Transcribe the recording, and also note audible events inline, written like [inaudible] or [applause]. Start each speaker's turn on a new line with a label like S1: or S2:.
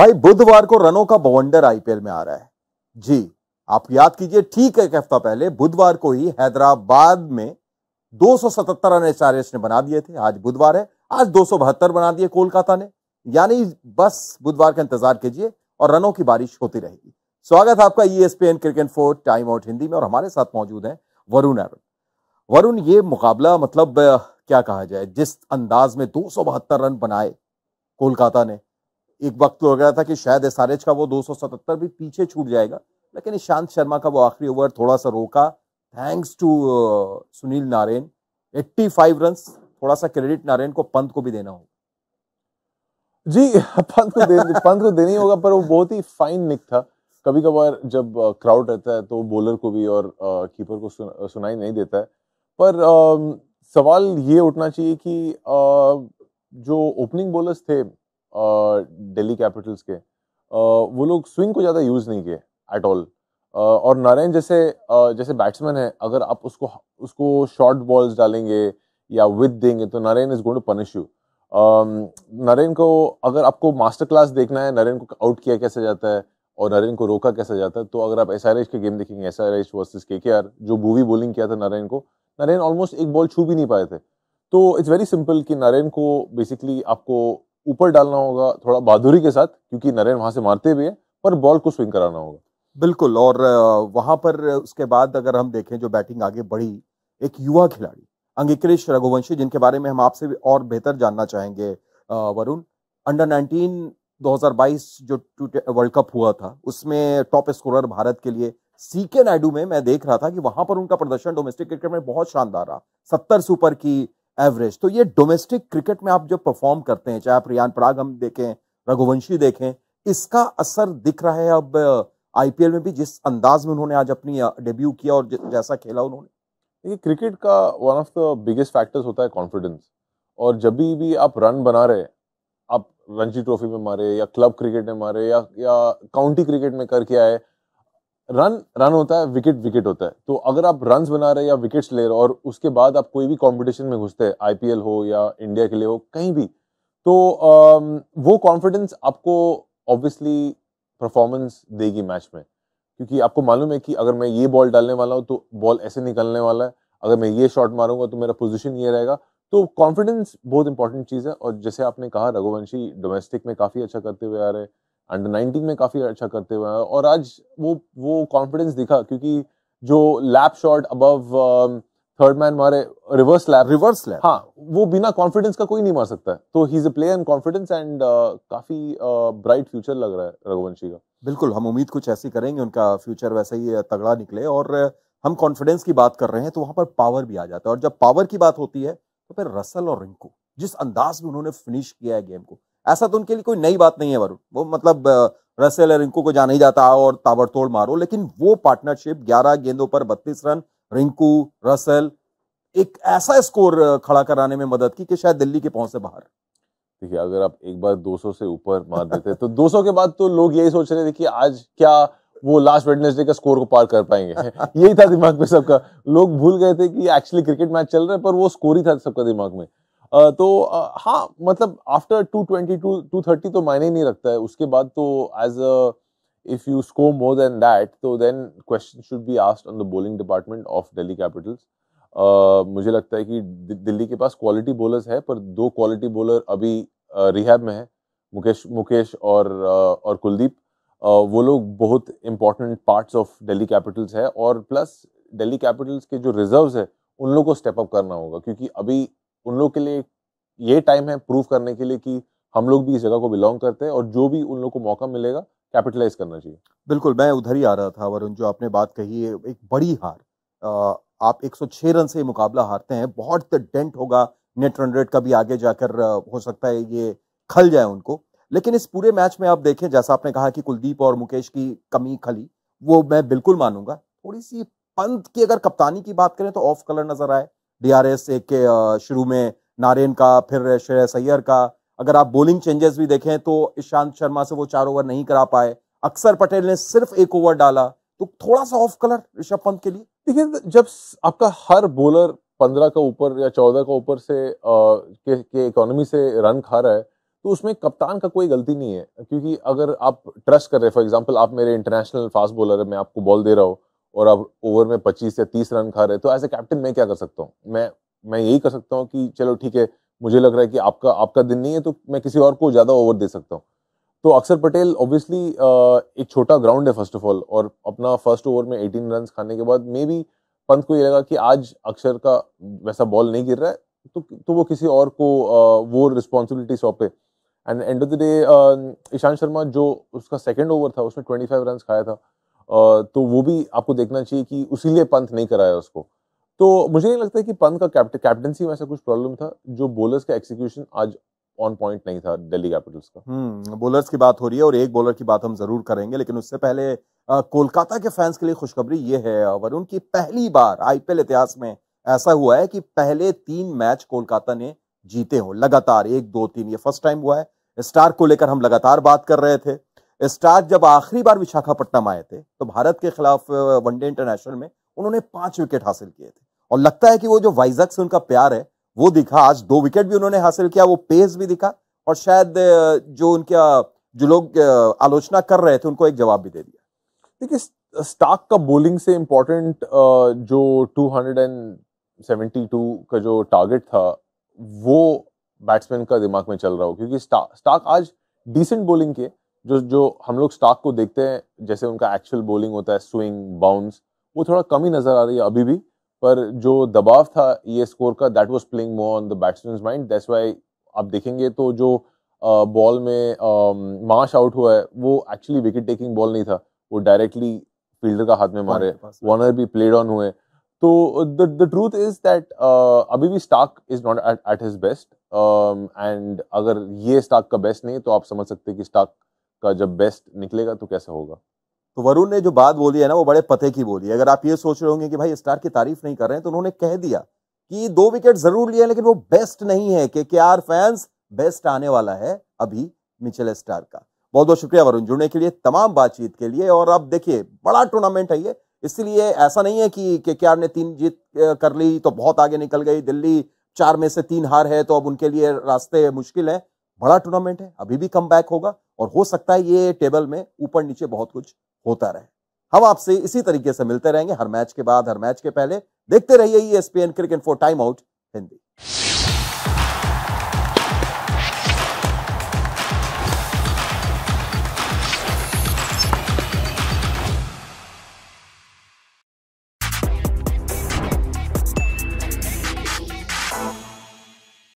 S1: भाई बुधवार को रनों का बवंडर आईपीएल में आ रहा है जी आप याद कीजिए ठीक एक हफ्ता पहले बुधवार को ही हैदराबाद में 277 रन एसआरएस ने बना दिए थे आज बुधवार है आज दो बना दिए कोलकाता ने यानी बस बुधवार का इंतजार कीजिए और रनों की बारिश होती रहेगी स्वागत है आपका E cricket for time out Hindi में और हमारे साथ मौजूद है वरुण अरुण वरुण ये मुकाबला मतलब क्या कहा जाए जिस अंदाज में दो रन बनाए कोलकाता ने एक वक्त लग तो रहा था कि शायद एस का वो सतहत्तर भी पीछे छूट जाएगा लेकिन ईशांत शर्मा का वो आखिरी ओवर थोड़ा सा रोका thanks to uh, Sunil Narayan 85 run थोड़ा सा क्रेडिट नारायण को पंत को भी देना होगा जी
S2: पंत को दे पंत को देना ही होगा पर वो बहुत ही फाइन निक था कभी कभार जब क्राउड uh, रहता है तो बॉलर को भी और कीपर uh, को सुन, सुनाई नहीं देता है पर आ, um, सवाल ये उठना चाहिए कि आ, जो ओपनिंग बॉलर्स थे दिल्ली कैपिटल्स के वो लोग स्विंग को ज़्यादा यूज़ नहीं किए एट ऑल और नारायण जैसे जैसे बैट्समैन है अगर आप उसको उसको शॉर्ट बॉल्स डालेंगे या विद देंगे तो Narayan is going to punish you Narayan को अगर आपको मास्टर क्लास देखना है नारायण को आउट किया कैसे जाता है और नारायण को रोका कैसा जाता है तो अगर आप एस आर के गेम देखेंगे S R H versus K K are जो भूवी बॉलिंग किया था नारायण को नारायण ऑलमोस्ट एक बॉल छू भी नहीं पाए थे तो इट्स वेरी सिंपल कि नारायण को बेसिकली आपको ऊपर डालना होगा थोड़ा
S1: बहादुरी के साथ क्योंकि नरेन वहां से मारते भी है पर बॉल को स्विंग कराना होगा बिल्कुल और वहां पर उसके बाद अगर हम देखें जो बैटिंग आगे बढ़ी एक युवा खिलाड़ी अंगिकेश रघुवंशी जिनके बारे में हम आपसे और बेहतर जानना चाहेंगे वरुण अंडर 19 2022 जो वर्ल्ड कप हुआ था उसमें टॉप स्कोरर भारत के लिए सी के नायडू में मैं देख रहा था कि वहां पर उनका प्रदर्शन डोमेस्टिक क्रिकेट में बहुत शानदार रहा सत्तर सुपर की एवरेज तो ये डोमेस्टिक क्रिकेट में आप जो परफॉर्म करते हैं चाहे आप रियान पराग हम देखें रघुवंशी देखें इसका असर दिख रहा है अब आईपीएल uh, में भी जिस अंदाज में उन्होंने आज अपनी डेब्यू uh, किया और जैसा खेला उन्होंने देखिए क्रिकेट का one of the biggest
S2: factors होता है कॉन्फिडेंस और जब भी भी आप रन बना रहे आप रणजी ट्रॉफी में मारे या क्लब क्रिकेट में मारे या या काउंटी क्रिकेट में करके आए रन रन होता है विकेट विकेट होता है तो अगर आप रन बना रहे हैं या विकेट्स ले रहे हो और उसके बाद आप कोई भी कॉम्पिटिशन में घुसते हैं आई हो या इंडिया के लिए हो कहीं भी तो आ, वो कॉन्फिडेंस आपको ऑब्वियसली परफॉर्मेंस देगी मैच में क्योंकि आपको मालूम है कि अगर मैं ये बॉल डालने वाला हूँ तो बॉल ऐसे निकलने वाला है अगर मैं ये शॉट मारूंगा तो मेरा पोजीशन ये रहेगा तो कॉन्फिडेंस बहुत इंपॉर्टेंट चीज़ है और जैसे आपने कहा रघुवंशी डोमेस्टिक में काफ़ी अच्छा करते हुए आ रहे हैं अंडर नाइनटीन में काफ़ी अच्छा करते हुए और आज वो वो कॉन्फिडेंस दिखा क्योंकि जो lap shot above third man मारे रिवर्स लैप रिवर्स लैप हाँ वो बिना कॉन्फिडेंस का कोई नहीं मार सकता है तो he is a player in confidence and काफी
S1: ब्राइट uh, फ्यूचर लग रहा है रघुवंशी का बिल्कुल हम उम्मीद कुछ ऐसी करेंगे उनका फ्यूचर वैसा ही uh, तगड़ा निकले और uh, हम कॉन्फिडेंस की बात कर रहे हैं तो वहां पर पावर भी आ जाता है और जब पावर की बात होती है तो फिर रसल और रिंकू जिस अंदाज में उन्होंने फिनिश किया है गेम को ऐसा तो उनके लिए कोई नई बात नहीं है वरुण वो मतलब रसेल और रिंकू को जाना ही जाता और ताबड़तोड़ मारो लेकिन वो पार्टनरशिप 11 गेंदों पर 32 रन रिंकू रसेल एक ऐसा स्कोर खड़ा कराने में मदद की कि शायद दिल्ली के पहुंच से बाहर
S2: देखिए अगर आप एक बार 200 से ऊपर मार देते तो 200 के बाद तो लोग यही सोच रहे थे कि आज क्या वो लास्ट वेडनेसडे का स्कोर को पार कर पाएंगे [laughs] यही था दिमाग में सबका लोग भूल गए थे कि एक्चुअली क्रिकेट मैच चल रहा है पर वो स्कोर ही था सबका दिमाग में तो हाँ मतलब after two twenty to two thirty तो मायने नहीं रखता है उसके बाद तो एज तो a if you score more than that तो then question should be asked on the bowling department of Delhi Capitals मुझे लगता है कि दिल्ली के पास क्वालिटी बोलर्स है पर दो क्वालिटी बोलर अभी रिहैब में है मुकेश मुकेश और और कुलदीप वो लोग बहुत important parts of Delhi Capitals है और प्लस दिल्ली कैपिटल्स के जो रिजर्व्स है उन लोगों को स्टेप अप करना होगा क्योंकि अभी उन लोग के लिए ये टाइम है प्रूव करने के लिए कि हम लोग भी इस जगह को बिलोंग करते हैं
S1: और जो भी उन लोग को मौका मिलेगा कैपिटलाइज करना चाहिए बिल्कुल मैं उधर ही आ रहा था वरुण जो आपने बात कही है एक बड़ी हार आप 106 रन से मुकाबला हारते हैं बहुत डेंट होगा नेट रन रेट का भी आगे जाकर हो सकता है ये खल जाए उनको लेकिन इस पूरे मैच में आप देखें जैसा आपने कहा कि कुलदीप और मुकेश की कमी खली वो मैं बिल्कुल मानूंगा थोड़ी सी पंत की अगर कप्तानी की बात करें तो ऑफ कलर नजर आए डीआरएस एक के शुरू में नारेन का फिर श्रेय सैयर का अगर आप बॉलिंग चेंजेस भी देखें तो ईशांत शर्मा से वो चार ओवर नहीं करा पाए अक्सर पटेल ने सिर्फ एक ओवर डाला तो थोड़ा सा ऑफ कलर ऋषभ पंत के लिए देखिए जब आपका हर बॉलर पंद्रह का ऊपर या चौदह
S2: का ऊपर से आ, के, के इकोनॉमी से रन खा रहा है तो उसमें कप्तान का कोई गलती नहीं है क्योंकि अगर आप ट्रस्ट कर रहे फॉर एग्जाम्पल आप मेरे इंटरनेशनल फास्ट बॉलर है मैं आपको बॉल दे रहा हूँ और अब ओवर में पच्चीस या तीस रन खा रहे तो एज ए कैप्टन मैं क्या कर सकता हूँ मैं मैं यही कर सकता हूँ कि चलो ठीक है मुझे लग रहा है कि आपका आपका दिन नहीं है तो मैं किसी और को ज़्यादा ओवर दे सकता हूँ तो अक्सर पटेल ऑब्वियसली एक छोटा ग्राउंड है फर्स्ट ऑफ ऑल और अपना फर्स्ट ओवर में एटीन रन खाने के बाद मे बी पंत को ये लगा कि आज अक्षर का वैसा बॉल नहीं गिर रहा है तो तो वो किसी और को वो रिस्पॉन्सिबिलिटी सौंपे and end of the day Ishant Sharma जो उसका सेकेंड ओवर था उसमें ट्वेंटी फाइव रन खाया था तो वो भी आपको देखना चाहिए कि उसी लिए पंथ नहीं कराया उसको तो मुझे नहीं लगता है कि पंथ का कैप्टन कैप्टनसी में ऐसा कुछ प्रॉब्लम था जो बोलर्स का एक्सिक्यूशन आज ऑन पॉइंट नहीं था दिल्ली कैपिटल्स का
S1: बोलर्स हम्म, की बात हो रही है और एक बॉलर की बात हम जरूर करेंगे लेकिन उससे पहले कोलकाता के फैंस के लिए खुशखबरी ये है वरुण की पहली बार आईपीएल इतिहास में ऐसा हुआ है कि पहले तीन मैच कोलकाता ने जीते हो लगातार एक दो तीन ये फर्स्ट टाइम हुआ है स्टार को लेकर हम लगातार बात कर रहे थे स्टार्क जब आखिरी बार विशाखापट्टनम आए थे तो भारत के खिलाफ वनडे इंटरनेशनल में उन्होंने पांच विकेट हासिल किए थे और लगता है कि वो जो वाइजक से उनका प्यार है वो दिखा आज दो विकेट भी उन्होंने हासिल किया वो पेस भी दिखा और शायद जो उनका जो लोग आलोचना कर रहे थे उनको एक जवाब भी दे दिया देखिए स्टार्क का
S2: बोलिंग से इम्पोर्टेंट जो 272 का जो टारगेट था वो बैट्समैन का दिमाग में चल रहा हो क्योंकि स्टार्क आज डिसेंट बोलिंग के जो जो हम लोग स्टाक को देखते हैं जैसे उनका एक्चुअल बॉलिंग होता है स्विंग बाउंस वो थोड़ा कम ही नजर आ रही है अभी भी पर जो दबाव था ये स्कोर का that was playing more on the batsman mind that's why आप देखेंगे तो जो बॉल में मार्श आउट हुआ है वो एक्चुअली विकेट टेकिंग बॉल नहीं था वो डायरेक्टली फील्डर का हाथ में मारे वनर भी प्लेड ऑन हुए तो द ट्रूथ इज दैट अभी भी Starc is not at his best and अगर ये स्टाक का बेस्ट नहीं तो आप समझ सकते कि स्टाक का जब बेस्ट निकलेगा तो कैसा होगा
S1: तो वरुण ने जो बात बोली है ना वो बड़े पते की बोली है अगर आप ये सोच रहे होंगे कि भाई स्टार की तारीफ नहीं कर रहे हैं तो उन्होंने कह दिया कि दो विकेट जरूर लिए लेकिन वो बेस्ट नहीं है के के फैंस बेस्ट आने वाला है अभी मिचेल स्टार का बहुत बहुत शुक्रिया वरुण जुड़ने के लिए तमाम बातचीत के लिए और अब देखिए बड़ा टूर्नामेंट है ये इसलिए ऐसा नहीं है कि के के ने तीन जीत कर ली तो बहुत आगे निकल गई दिल्ली चार में से तीन हार है तो अब उनके लिए रास्ते मुश्किल है बड़ा टूर्नामेंट है अभी भी कम बैक होगा और हो सकता है ये टेबल में ऊपर नीचे बहुत कुछ होता रहे हम आपसे इसी तरीके से मिलते रहेंगे हर मैच के बाद हर मैच के पहले देखते रहिए E S P N cricket for time out Hindi